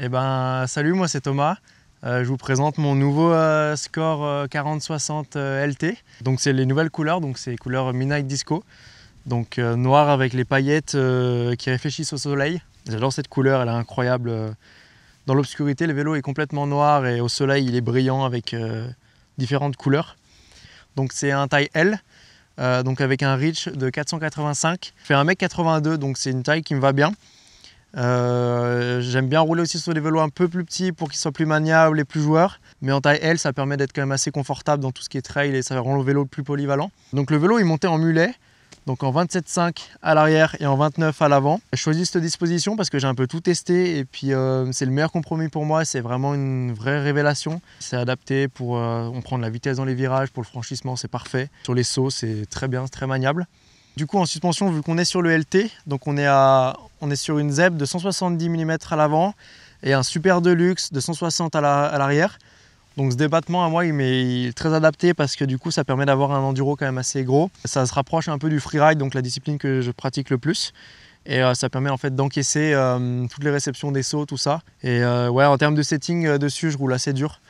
Eh ben, salut, moi c'est Thomas. Euh, je vous présente mon nouveau euh, score 4060 euh, LT. Donc c'est les nouvelles couleurs, donc c'est couleurs Midnight Disco. Donc noir avec les paillettes qui réfléchissent au soleil. J'adore cette couleur, elle est incroyable. Dans l'obscurité, le vélo est complètement noir et au soleil, il est brillant avec différentes couleurs. Donc c'est un taille L, donc avec un reach de 485. Je fais 1m82, donc c'est une taille qui me va bien. Euh, j'aime bien rouler aussi sur des vélos un peu plus petits pour qu'ils soient plus maniables et plus joueurs. Mais en taille L, ça permet d'être quand même assez confortable dans tout ce qui est trail et ça rend le vélo le plus polyvalent. Donc le vélo, il montait en mulet. Donc en 27,5 à l'arrière et en 29 à l'avant. J'ai choisi cette disposition parce que j'ai un peu tout testé et puis euh, c'est le meilleur compromis pour moi. C'est vraiment une vraie révélation. C'est adapté pour euh, prendre la vitesse dans les virages, pour le franchissement c'est parfait. Sur les sauts c'est très bien, c'est très maniable. Du coup, en suspension, vu qu'on est sur le LT, donc on est, à, on est sur une Zeb de 170 mm à l'avant et un Super Deluxe de 160 à l'arrière. donc ce débattement à moi il, est, très adapté parce que du coup ça permet d'avoir un enduro quand même assez gros. Ça se rapproche un peu du freeride, donc la discipline que je pratique le plus et euh, ça permet en fait d'encaisser euh, toutes les réceptions des sauts, tout ça. Et euh, ouais, en termes de setting dessus, je roule assez dur.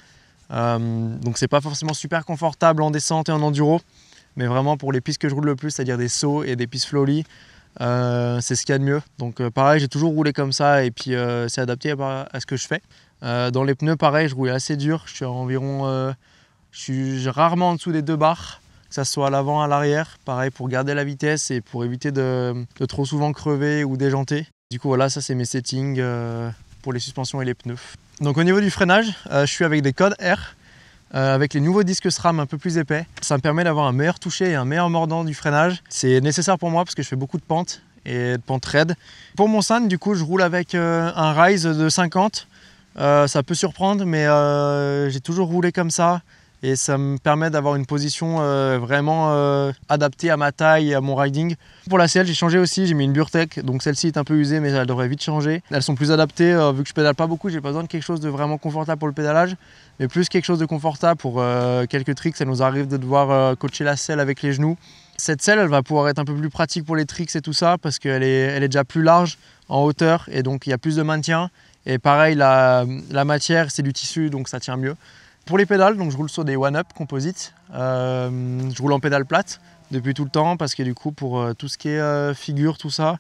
donc c'est pas forcément super confortable en descente et en enduro, mais vraiment, pour les pistes que je roule le plus, c'est-à-dire des sauts et des pistes flowly, euh, c'est ce qu'il y a de mieux. Donc euh, pareil, j'ai toujours roulé comme ça et puis euh, c'est adapté à, ce que je fais. dans les pneus, pareil, je roulais assez dur. Je suis environ, je rarement en dessous des deux barres, que ce soit à l'avant, à l'arrière. Pareil pour garder la vitesse et pour éviter de, de, trop souvent crever ou déjanter. Du coup, voilà, ça c'est mes settings pour les suspensions et les pneus. Donc au niveau du freinage, je suis avec des codes R. Euh, avec les nouveaux disques SRAM un peu plus épais. Ça me permet d'avoir un meilleur toucher et un meilleur mordant du freinage. C'est nécessaire pour moi parce que je fais beaucoup de pentes et de pentes raides. Pour mon sand du coup, je roule avec euh, un Rise de 50. Euh, ça peut surprendre, mais j'ai toujours roulé comme ça et ça me permet d'avoir une position euh, vraiment euh, adaptée à ma taille et à mon riding. Pour la selle, j'ai changé aussi, j'ai mis une Burtec, donc celle-ci est un peu usée mais elle devrait vite changer. Elles sont plus adaptées, euh, vu que je pédale pas beaucoup, j'ai pas besoin de quelque chose de vraiment confortable pour le pédalage, mais plus quelque chose de confortable pour quelques tricks, ça nous arrive de devoir coacher la selle avec les genoux. Cette selle, elle va pouvoir être un peu plus pratique pour les tricks et tout ça, parce qu'elle est, déjà plus large en hauteur, et donc il y a plus de maintien. Et pareil, la matière, c'est du tissu, donc ça tient mieux. Pour les pédales, donc je roule sur des One Up Composites, euh, je roule en pédale plate depuis tout le temps parce que du coup pour euh, tout ce qui est euh, figure, tout ça,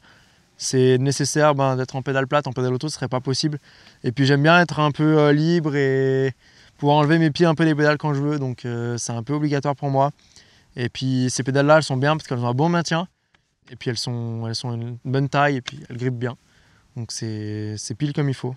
c'est nécessaire ben, d'être en pédale plate. En pédale auto, ce serait pas possible. Et puis j'aime bien être un peu libre et pouvoir enlever mes pieds un peu des pédales quand je veux. Donc c'est un peu obligatoire pour moi. Et puis ces pédales-là, elles sont bien parce qu'elles ont un bon maintien. Et puis elles sont, elles sont une bonne taille et puis elles grippent bien. Donc c'est pile comme il faut.